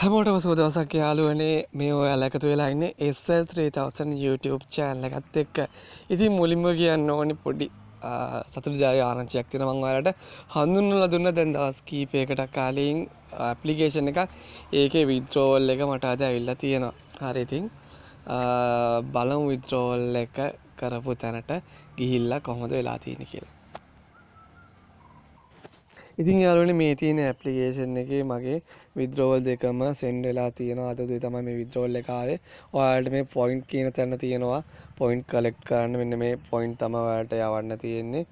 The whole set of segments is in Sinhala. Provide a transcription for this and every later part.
හැමෝටම සූදවසක් යාලුවනේ මේ ඔයාල එකතු වෙලා ඉන්න එස්සල් 3000 YouTube චෑනල් එකත් එක්ක ඉතින් මුලින්ම කියන්න ඕනි පොඩි සතුටුදායක ආරංචියක් තියෙනවා මම ඔයාලට හඳුන්වලා දුන්න දැන් දවස් කීපයකට කලින් ඇප්ලිකේෂන් එකක් ඒකේ withdrawal එක මට අද ඇවිල්ලා තියෙනවා හරි ඉතින් බලමු withdrawal එක කරපු තැනට ගිහිල්ලා කොහොමද වෙලා තියෙන්නේ කියලා ඉතින් යාලුවනේ මේ තියෙන ඇප්ලිකේෂන් එකේ මගේ විද්‍රෝවල් දෙකම සෙන්ඩ් වෙලා තියෙනවා. අද උදේ තමයි මේ විද්‍රෝවල් එක ආවේ. ඔයාලට මේ පොයින්ට් කියන තැන තියෙනවා. පොයින්ට් කලෙක්ට් කරන්න මෙන්න මේ පොයින්ට් තමයි ඔයාලට යවන්න තියෙන්නේ.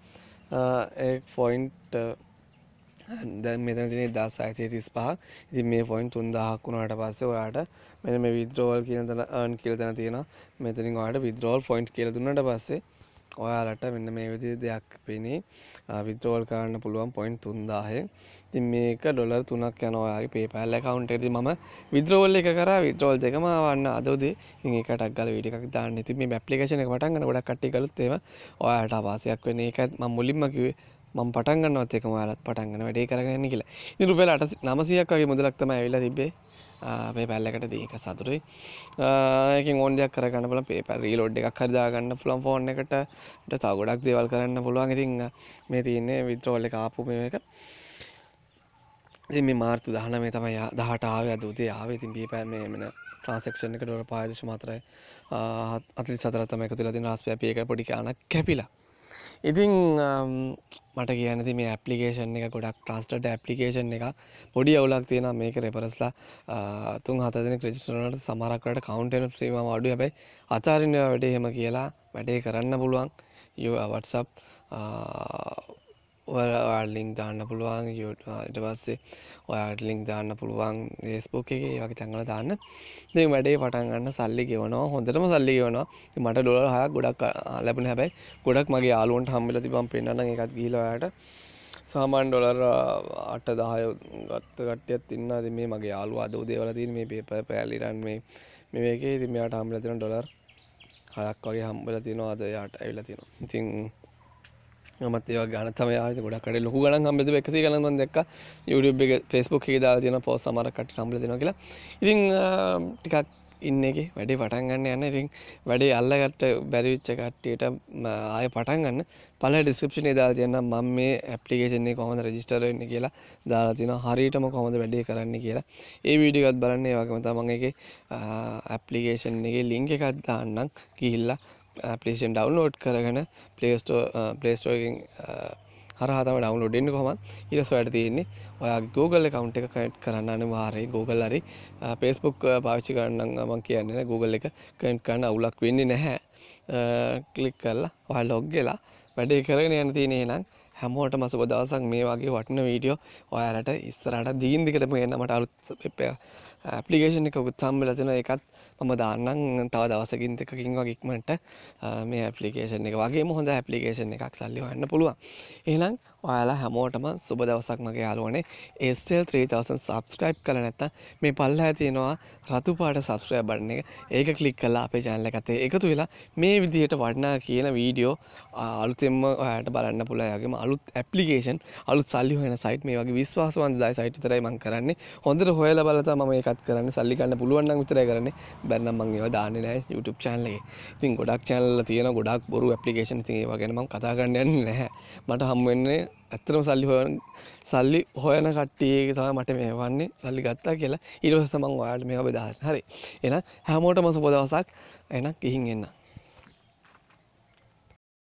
ඒ පොයින්ට් දැන් මෙතන තියෙන 1635. ඉතින් මේ පොයින්ට් 3000ක් වුණාට පස්සේ ඔයාලට මෙන්න මේ විද්‍රෝවල් කියන තැන earn කියලා තැන තියෙනවා. මෙතනින් ඔයාලට විද්‍රෝවල් පොයින්ට් කියලා දුන්නාට පස්සේ ඔයාලට මෙන්න මේ විදි දෙයක් පෙනේ විද්‍රෝල් කරන්න පුළුවන් පොයින්් තුන්දාහෙන් ති මේක ඩොලර් තුනක් යනවාගේ පේපැල්ල කවුන්ටේති ම විද්‍රෝල් එක කර විද්‍රෝල් දෙකම වන්න අදෝද ඒකටක් ගල විඩිකක් දාන්න ති මේ බැප්ලිකේෂන පටන්ගන ගොඩක් කටිකලුත්තේව ඔයාට පාසයක් වෙන එකත් ම මුලින්මකිවේ මම පටන්ගන්නවත් එක මාලත් පටන්ගන වැඩේ කරගන්න කියලා නිරුපෙලට නමසියක් වගේ මුදලක්තම ඇවිලා තිබේ අපේ පැල්ලකට දක සතුරුයි ඒකින් ඕන් දෙයක් කරගන්න පුල පේපැ රීලෝඩ් එකක් කරදාගන්න පුළන් ෆෝන් එකට තව ගොඩක් දේවල් කරන්න පුළුවන් ඉතින් මේ තියන්නේ විත්‍රෝල්ල කාපු එක මේ මාර්ත දහන මේ තමයි දහටාව අදූතේ ආව ඉතින් බී පෑමෙන ට්‍රන්සෙක්ෂන් එක ඩොල පාදශ මතරයි අතලි සතරතම එක තුලති රස්පයපියක පොඩි කානක් කැපිලා ඉතිං මට කියනති මේ ඇපලිකේෂන් එක ගොඩක් ට්‍රස්ටට ඇපලිකේෂන් එක පොඩි අවුලක් තියෙන මේක රෙපරස්ලා තුන් හතන ක්‍රජිස්ටනට සමරක්කට කවන්ටන සීම අඩු හැබයි අචාරණය වැඩේ හෙම කියලා වැඩේ කරන්න පුළුවන් යවටසප් ඔයාට ලිින්ක් දාන්න පුළුවන් යුටට පස්සේ ඔයාට ලිින්ක් දාන්න පුළුවන් ඒස්පෝක එක වගේ තැඟල දාන්න දෙ වැඩේ පටන්ගන්න සල්ලි ගෙවනවා හොඳටම සල්ලි ගෙවනවා මට ඩොල හයක් ගොඩක් ලැබෙන හැබැයි ගොඩක් මගේ යාලුවන්ට හම්බිල තිබම් පෙන්න්න එකත් ගීලවට සාමාන් ඩොලර් අට දාහය ගත්ත කටයත් ඉන්න අද මේ මගේ යාලු අද උදේවලතින් මේ පේප පැලිරන් මේ මේක ඉතිමයාට හම්බිලතින ඩොලර් හයක් වගේ හම්බල තිනවා අද යාට ඇවිලතිනවා ඉතින් මත් ඒ ගන තම යාට ගොඩ කඩ ලොකු ගලන් හම්බෙද එකසේ ගලන් දෙක් YouTube එක ෆෙස්බුක් එක දාලා තියෙන පෝස් සමහරකට හම්බල දෙනවා කියලා ඉතින් ටිකක් ඉන්න එක වැඩේ පටන් ගන්න යන්න ඉතින් වැඩේ අල්ලගත්ත බැරිවිච්ච කට්ටියට ආය පටන් ගන්න පල ඩිස්ක්‍රපෂන දාලා තියන්න මම මේ ඇප්ලිකේෂන්නේ කොහොමද රජිස්ටර් වෙන්නේ කියලා දාලා තියෙනවා හරියටම කොහොමද වැඩේ කරන්න කියලා ඒ වීඩියෝ එකත් බලන්න ඒ වගේම තමයි මම ඒකේ ඇප්ලිකේෂන් එකේ ලින්ක් එකක් දාන්නම් ගිහිල්ලා පලිෂන් ඩවන්ලෝඩ් කරගෙන පලේස්ටෝ පලේස්ටෝකින් හරහතම ඩවන්ලෝඩෙන්න්න කොම ඉරස් වැඩ තියෙන්නේ ඔයා Google කවන්් එක කට් කරන්න අනිවාරයි Google හරි පේස්බුක් පාවිච්චි කරන්න මං කියන්න Google එක කට් කරන්න අවුලක් වෙන්නේ නැහැ කලික් කරලා ඔහ ලොග්ගෙලා වැඩේ කරගෙන යන තියෙනෙ නම් හැමෝට මසුබ දවසක් මේ වගේ වටන වීඩියෝ ඔයාලට ඉස්සරට දීන්දිකටම එන්නමට අලුත් පෙපය ඇපලිකේෂන් එක උත්සම්බල තින එකත් මම දාන්නම් තව දවසකින් දෙකකින් වගේක්මට මේ ඇපලිකේෂන් එක වගේ හොඳ ඇපලිකේෂන් එකක් සල්ලි හන්න පුළුවන් එහළං ඔයාලා හැමෝටම සුබ දවසක් මගේ යාලුවනේ ඒස්ල් 3000 සබස්ක්‍රයිබ් කළ නැත්ත මේ පල්ල ඇතියෙනවා රතුපාට සබස්ක්‍රය බඩන එක ඒක කලික් කලා අපේ ජානල කතේ එකතු වෙලා මේ විදිහට වඩනා කියන වීඩියෝ අලුතෙම ඔයට බලන්න පුළයගේම අලුත් ඇපලිකේෂන් අලුත් සල්ලි හන සයිට මේ වගේ විශ්වාසවන්දදායි සයිට තරයි මං කරන්නේ හොඳට හොයල බලත ම එකත් ඒවත් කරන්න සල්ලි කන්න පුළුවන් නම් විතරයි කරන්නේ බැරි නම් මම ඒවා දාන්නේ නැහැ YouTube channel එකේ. ඉතින් ගොඩක් channel වල තියෙන ගොඩක් බොරු application ඉතින් ඒවා ගැන මම කතා කරන්න යන්නේ නැහැ. මට හම් වෙන්නේ ඇත්තටම සල්ලි හොයන සල්ලි හොයන කට්ටියගේ තමයි මට මේ වන්නේ සල්ලි ගත්තා කියලා. ඊට පස්සේ මම ඔයාලට මේවා බෙදා හරි. එහෙනම් හැමෝටම සුබ දවසක්. එහෙනම් ගිහින් එන්න.